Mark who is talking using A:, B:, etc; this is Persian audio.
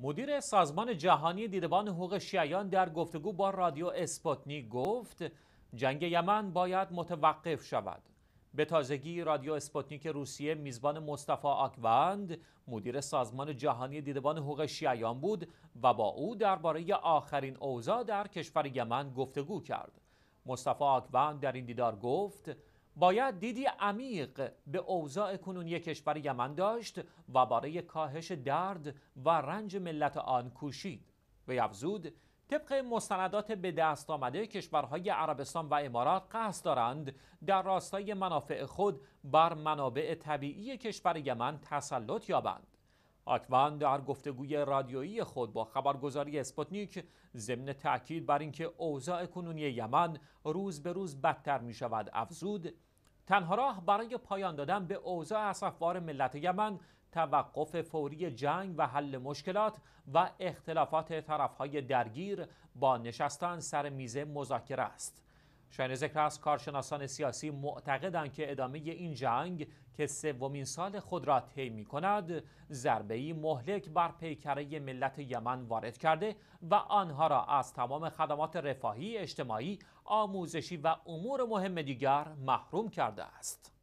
A: مدیر سازمان جهانی دیدبان حقوق شیعیان در گفتگو با رادیو اسپوتنی گفت جنگ یمن باید متوقف شود به تازگی رادیو اسپوتنیک روسیه میزبان مصطفی آکوند مدیر سازمان جهانی دیدبان حقوق شیعیان بود و با او درباره آخرین اوضاع در کشور یمن گفتگو کرد مصطفی آکوند در این دیدار گفت باید دیدی عمیق به اوضاع کنونی کشور یمن داشت و برای کاهش درد و رنج ملت آن کوشید وی افزود طبق مستندات به دست آمده کشورهای عربستان و امارات قصد دارند در راستای منافع خود بر منابع طبیعی کشور یمن تسلط یابند آکوان در گفتگوی رادیویی خود با خبرگزاری اسپوتنیک ضمن تاکید بر اینکه اوضاع کنونی یمن روز به روز بدتر می شود افزود تنها راه برای پایان دادن به اوضاع اصفوار ملت یمن توقف فوری جنگ و حل مشکلات و اختلافات طرفهای درگیر با نشستن سر میز مذاکره است شاین ذکر از کارشناسان سیاسی معتقدند که ادامه این جنگ که سومین سال خود را طی می کند ضربه‌ای مهلک بر پیکره ملت یمن وارد کرده و آنها را از تمام خدمات رفاهی اجتماعی آموزشی و امور مهم دیگر محروم کرده است